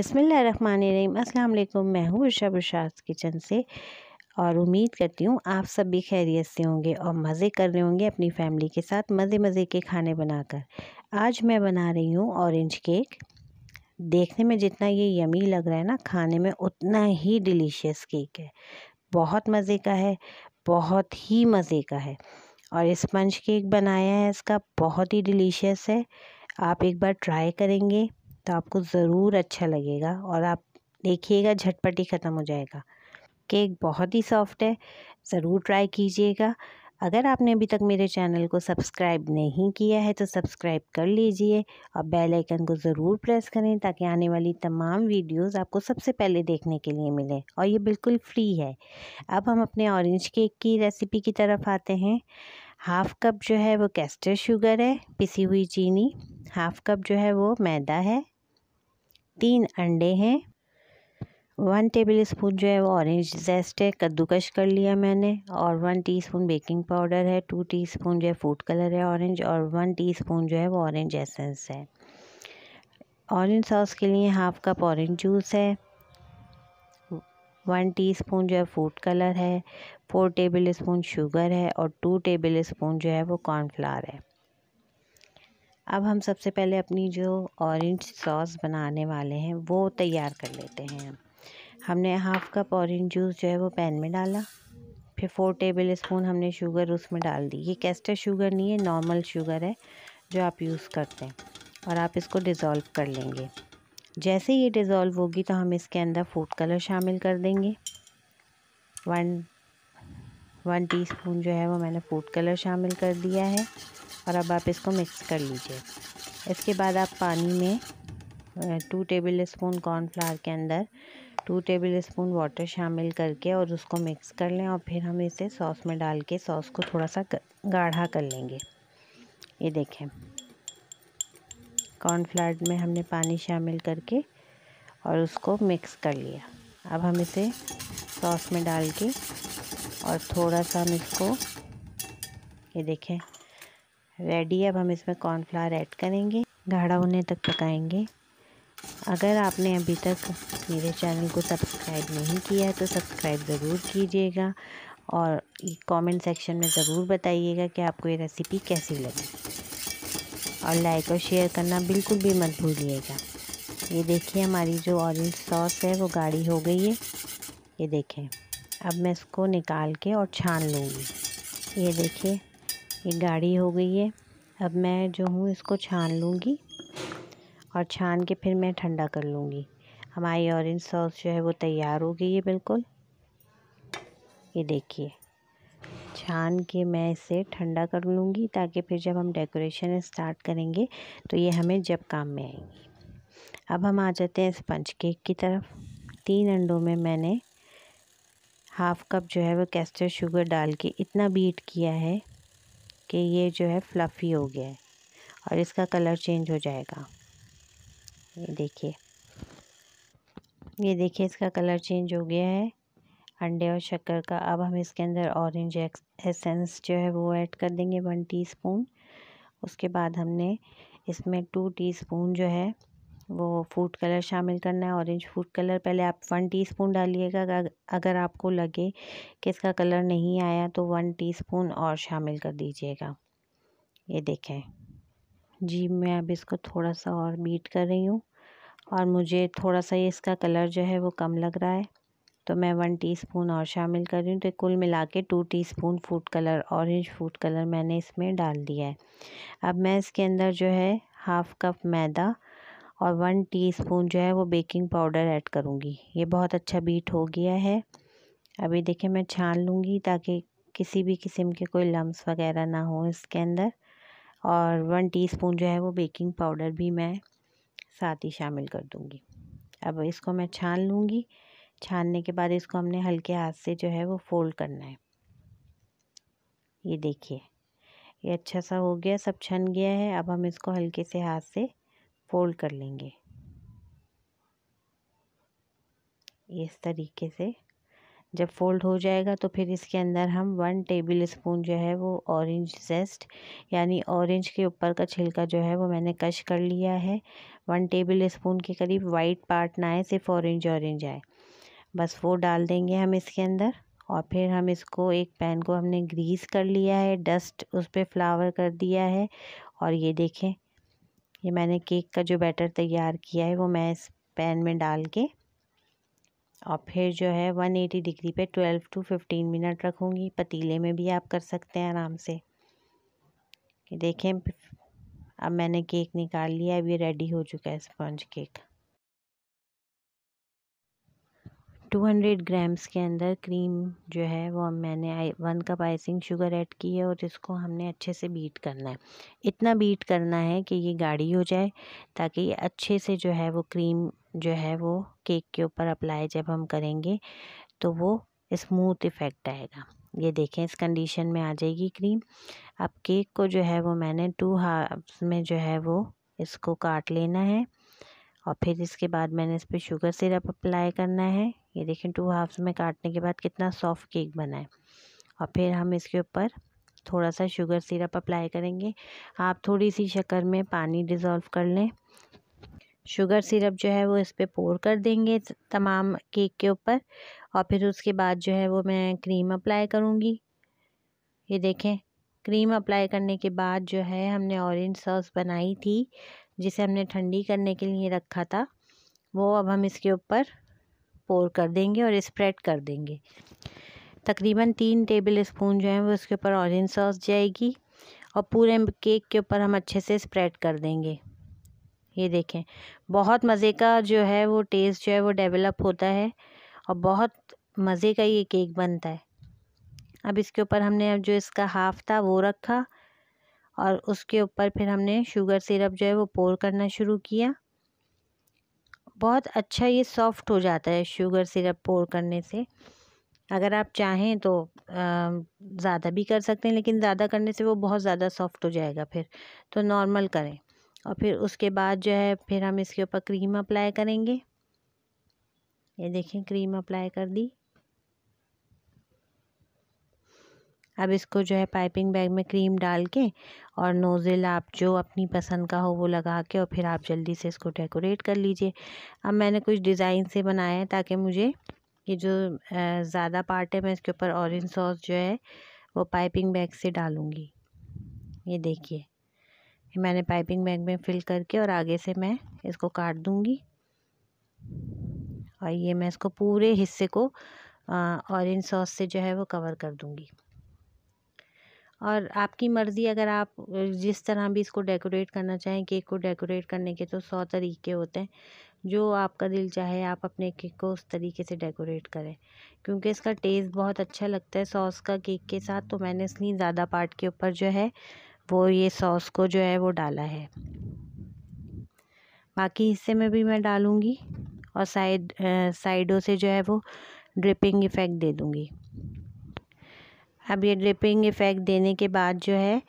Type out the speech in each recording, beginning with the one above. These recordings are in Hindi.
बसमीम अल्लाम मैं हूँ उर्षा बुरशात किचन से और उम्मीद करती हूँ आप सब भी खैरियत से होंगे और मज़े कर रहे होंगे अपनी फैमिली के साथ मज़े मज़े के खाने बनाकर आज मैं बना रही हूँ ऑरेंज केक देखने में जितना ये यमी लग रहा है ना खाने में उतना ही डिलीशियस केक है बहुत मज़े का है बहुत ही मज़े का है और स्पंज केक बनाया है इसका बहुत ही डिलीशियस है आप एक बार ट्राई करेंगे तो आपको ज़रूर अच्छा लगेगा और आप देखिएगा झटपट ही ख़त्म हो जाएगा केक बहुत ही सॉफ्ट है ज़रूर ट्राई कीजिएगा अगर आपने अभी तक मेरे चैनल को सब्सक्राइब नहीं किया है तो सब्सक्राइब कर लीजिए और बेल आइकन को ज़रूर प्रेस करें ताकि आने वाली तमाम वीडियोस आपको सबसे पहले देखने के लिए मिलें और ये बिल्कुल फ्री है अब हम अपने ऑरेंज केक की रेसिपी की तरफ आते हैं हाफ़ कप जो है वो कैस्टर शुगर है पिसी हुई चीनी हाफ़ कप जो है वो मैदा है तीन अंडे हैं वन टेबल स्पून जो है वो ऑरेंज जेस्ट है कद्दूकश कर लिया मैंने और वन टीस्पून बेकिंग पाउडर है टू टीस्पून जो है फूड कलर है ऑरेंज और वन टीस्पून जो है वो ऑरेंज एसेंस है ऑरेंज सॉस के लिए हाफ़ कप ऑरेंज जूस है वन टीस्पून जो है फूड कलर है फोर टेबल स्पून शुगर है और टू टेबल स्पून जो है वो कॉर्नफ्लावर है अब हम सबसे पहले अपनी जो ऑरेंज सॉस बनाने वाले हैं वो तैयार कर लेते हैं हमने हाफ़ कप ऑरेंज जूस जो है वो पैन में डाला फिर फोर टेबल स्पून हमने शुगर उसमें डाल दी ये कैस्टर शुगर नहीं है नॉर्मल शुगर है जो आप यूज़ करते हैं और आप इसको डिज़ोल्व कर लेंगे जैसे ये डिज़ोल्व होगी तो हम इसके अंदर फूड कलर शामिल कर देंगे वन वन टीस्पून जो है वो मैंने फूड कलर शामिल कर दिया है और अब आप इसको मिक्स कर लीजिए इसके बाद आप पानी में टू टेबल स्पून कॉर्नफ्लावर के अंदर टू टेबल स्पून वाटर शामिल करके और उसको मिक्स कर लें और फिर हम इसे सॉस में डाल के सॉस को थोड़ा सा गाढ़ा कर लेंगे ये देखें कॉर्नफ्लावर में हमने पानी शामिल करके और उसको मिक्स कर लिया अब हम इसे सॉस में डाल के और थोड़ा सा हम इसको ये देखें रेडी अब हम इसमें कॉर्नफ्लावर ऐड करेंगे गाढ़ा होने तक पकाएंगे अगर आपने अभी तक मेरे चैनल को सब्सक्राइब नहीं किया है तो सब्सक्राइब ज़रूर कीजिएगा और कमेंट सेक्शन में ज़रूर बताइएगा कि आपको ये रेसिपी कैसी लगी और लाइक और शेयर करना बिल्कुल भी मत भूलिएगा ये देखिए हमारी जो ऑरेंज सॉस है वो गाढ़ी हो गई है ये देखें अब मैं इसको निकाल के और छान लूँगी ये देखिए ये गाढ़ी हो गई है अब मैं जो हूँ इसको छान लूँगी और छान के फिर मैं ठंडा कर लूँगी हमारी ऑरेंज सॉस जो है वो तैयार हो गई है बिल्कुल ये देखिए छान के मैं इसे ठंडा कर लूँगी ताकि फिर जब हम डेकोरेशन स्टार्ट करेंगे तो ये हमें जब काम में आएंगी अब हम आ जाते हैं स्पंज केक की तरफ तीन अंडों में मैंने हाफ़ कप जो है वो कैस्टर शुगर डाल के इतना बीट किया है कि ये जो है फ्लफ़ी हो गया है और इसका कलर चेंज हो जाएगा ये देखिए ये देखिए इसका कलर चेंज हो गया है अंडे और शक्कर का अब हम इसके अंदर ऑरेंज एसेंस जो है वो ऐड कर देंगे वन टीस्पून उसके बाद हमने इसमें टू टीस्पून जो है वो फूड कलर शामिल करना है ऑरेंज फूड कलर पहले आप वन टीस्पून डालिएगा अगर आपको लगे कि इसका कलर नहीं आया तो वन टीस्पून और शामिल कर दीजिएगा ये देखें जी मैं अब इसको थोड़ा सा और बीट कर रही हूँ और मुझे थोड़ा सा ये इसका कलर जो है वो कम लग रहा है तो मैं वन टीस्पून और शामिल कर रही हूँ तो कुल मिला के two teaspoon food colour orange food colour मैंने इसमें डाल दिया है अब मैं इसके अंदर जो है हाफ़ कप मैदा और वन टीस्पून जो है वो बेकिंग पाउडर ऐड करूँगी ये बहुत अच्छा बीट हो गया है अभी देखिए मैं छान लूँगी ताकि किसी भी किस्म के कोई लम्स वगैरह ना हो इसके अंदर और वन टीस्पून जो है वो बेकिंग पाउडर भी मैं साथ ही शामिल कर दूँगी अब इसको मैं छान लूँगी छानने के बाद इसको हमने हल्के हाथ से जो है वो फोल्ड करना है ये देखिए ये अच्छा सा हो गया सब छन गया है अब हम इसको हल्के से हाथ से फोल्ड कर लेंगे इस तरीके से जब फोल्ड हो जाएगा तो फिर इसके अंदर हम वन टेबल स्पून जो है वो ऑरेंज जेस्ट यानी ऑरेंज के ऊपर का छिलका जो है वो मैंने कश कर लिया है वन टेबल स्पून के करीब वाइट पार्ट ना आए सिर्फ ऑरेंज ऑरेंज आए बस वो डाल देंगे हम इसके अंदर और फिर हम इसको एक पैन को हमने ग्रीस कर लिया है डस्ट उस पर फ्लावर कर दिया है और ये देखें ये मैंने केक का जो बैटर तैयार किया है वो मैं इस पैन में डाल के और फिर जो है वन एटी डिग्री पे ट्वेल्व टू फिफ्टीन मिनट रखूँगी पतीले में भी आप कर सकते हैं आराम से देखें अब मैंने केक निकाल लिया अब ये रेडी हो चुका है sponge cake two hundred grams के अंदर क्रीम जो है वो मैंने आई one cup icing sugar add की है और इसको हमने अच्छे से बीट करना है इतना बीट करना है कि ये गाढ़ी हो जाए ताकि अच्छे से जो है वो क्रीम जो है वो केक के ऊपर अप्लाई जब हम करेंगे तो वो स्मूथ इफ़ेक्ट आएगा ये देखें इस कंडीशन में आ जाएगी क्रीम अब केक को जो है वो मैंने टू हाफ में जो है वो इसको काट लेना है और फिर इसके बाद मैंने इस पर शुगर सिरप अप्लाई करना है ये देखें टू हाफ्स में काटने के बाद कितना सॉफ्ट केक बना है और फिर हम इसके ऊपर थोड़ा सा शुगर सिरप अप्लाई करेंगे आप थोड़ी सी शक्कर में पानी डिज़ोल्व कर लें शुगर सिरप जो है वो इस पर पोर कर देंगे तमाम केक के ऊपर और फिर उसके बाद जो है वो मैं क्रीम अप्लाई करूँगी ये देखें क्रीम अप्लाई करने के बाद जो है हमने ऑरेंज सॉस बनाई थी जिसे हमने ठंडी करने के लिए रखा था वो अब हम इसके ऊपर पोर कर देंगे और स्प्रेड कर देंगे तकरीबन तीन टेबल स्पून जो है वो इसके ऊपर ऑरेंज सॉस जाएगी और पूरे केक के ऊपर हम अच्छे से स्प्रेड कर देंगे ये देखें बहुत मज़े का जो है वो टेस्ट जो है वो डेवलप होता है और बहुत मज़े का ये केक बनता है अब इसके ऊपर हमने अब जो इसका हाफ़ था वो रखा और उसके ऊपर फिर हमने शुगर सिरप जो है वो पोर करना शुरू किया बहुत अच्छा ये सॉफ्ट हो जाता है शुगर सिरप पोर करने से अगर आप चाहें तो ज़्यादा भी कर सकते हैं लेकिन ज़्यादा करने से वो बहुत ज़्यादा सॉफ्ट हो जाएगा फिर तो नॉर्मल करें और फिर उसके बाद जो है फिर हम इसके ऊपर क्रीम अप्लाई करेंगे ये देखें क्रीम अप्लाई कर दी अब इसको जो है पाइपिंग बैग में क्रीम डाल के और नोज़ल आप जो अपनी पसंद का हो वो लगा के और फिर आप जल्दी से इसको डेकोरेट कर लीजिए अब मैंने कुछ डिज़ाइन से बनाया है ताकि मुझे ये जो ज़्यादा पार्ट है मैं इसके ऊपर ऑरेंज सॉस जो है वो पाइपिंग बैग से डालूँगी ये देखिए मैंने पाइपिंग बैग में फिल करके और आगे से मैं इसको काट दूँगी और ये मैं इसको पूरे हिस्से को ऑरेंज सॉस से जो है वो कवर कर दूँगी और आपकी मर्ज़ी अगर आप जिस तरह भी इसको डेकोरेट करना चाहें केक को डेकोरेट करने के तो सौ तरीके होते हैं जो आपका दिल चाहे आप अपने केक को उस तरीके से डेकोरेट करें क्योंकि इसका टेस्ट बहुत अच्छा लगता है सॉस का केक के साथ तो मैंने इसलिए ज़्यादा पार्ट के ऊपर जो है वो ये सॉस को जो है वो डाला है बाकी हिस्से में भी मैं डालूँगी और साइड साइडों से जो है वो ड्रिपिंग इफ़ेक्ट दे दूँगी अब ये ड्रिपिंग इफ़ेक्ट देने के बाद जो है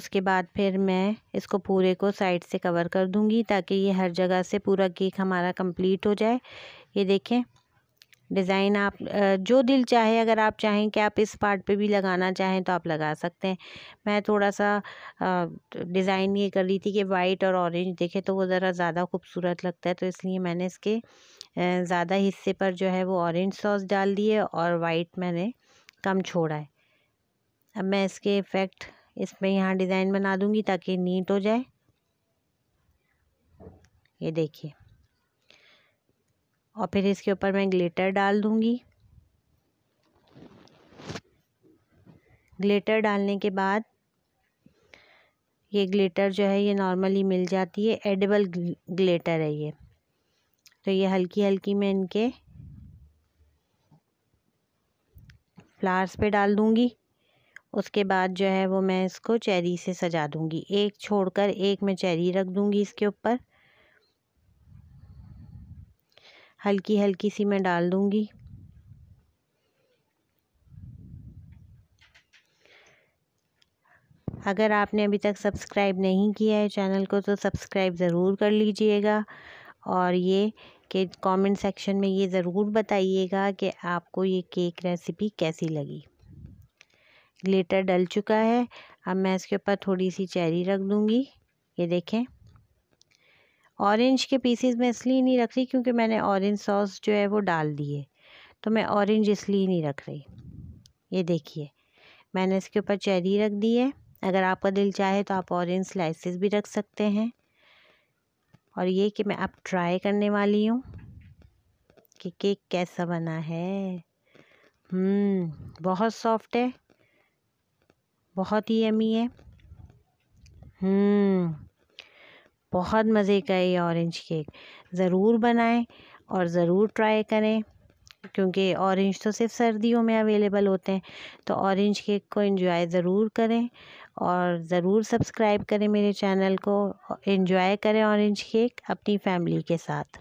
उसके बाद फिर मैं इसको पूरे को साइड से कवर कर दूंगी ताकि ये हर जगह से पूरा केक हमारा कंप्लीट हो जाए ये देखें डिज़ाइन आप जो दिल चाहे अगर आप चाहें कि आप इस पार्ट पे भी लगाना चाहें तो आप लगा सकते हैं मैं थोड़ा सा डिज़ाइन ये कर रही थी कि वाइट और ऑरेंज देखें तो वो ज़रा ज़्यादा खूबसूरत लगता है तो इसलिए मैंने इसके ज़्यादा हिस्से पर जो है वो ऑरेंज सॉस डाल दिए और वाइट मैंने कम छोड़ा है अब मैं इसके इफ़ेक्ट इस पर यहाँ डिज़ाइन बना दूँगी ताकि नीट हो जाए ये देखिए और फिर इसके ऊपर मैं ग्लिटर डाल दूँगी ग्लिटर डालने के बाद ये ग्लिटर जो है ये नॉर्मली मिल जाती है एडेबल ग्लिटर है ये तो ये हल्की हल्की मैं इनके फ्लावर्स पे डाल दूँगी उसके बाद जो है वो मैं इसको चेरी से सजा दूंगी एक छोड़कर एक मैं चेरी रख दूंगी इसके ऊपर हल्की हल्की सी मैं डाल दूंगी अगर आपने अभी तक सब्सक्राइब नहीं किया है चैनल को तो सब्सक्राइब ज़रूर कर लीजिएगा और ये कि कमेंट सेक्शन में ये ज़रूर बताइएगा कि आपको ये केक रेसिपी कैसी लगी ग्लिटर डल चुका है अब मैं इसके ऊपर थोड़ी सी चेरी रख दूँगी ये देखें ऑरेंज के पीसेस मैं इसलिए नहीं रख रही क्योंकि मैंने ऑरेंज सॉस जो है वो डाल दिए तो मैं ऑरेंज इसलिए नहीं रख रही ये देखिए मैंने इसके ऊपर चेरी रख दी है अगर आपका दिल चाहे तो आप ऑरेंज स्लाइसेस भी रख सकते हैं और ये कि मैं अब ट्राई करने वाली हूँ कि केक कैसा बना है हम्म, बहुत सॉफ्ट है बहुत ही यमी है हम्म, बहुत मज़े का ये ऑरेंज केक ज़रूर बनाएं और ज़रूर ट्राई करें क्योंकि ऑरेंज तो सिर्फ सर्दियों में अवेलेबल होते हैं तो ऑरेंज केक को एंजॉय ज़रूर करें और ज़रूर सब्सक्राइब करें मेरे चैनल को इन्जॉय करें ऑरेंज केक अपनी फैमिली के साथ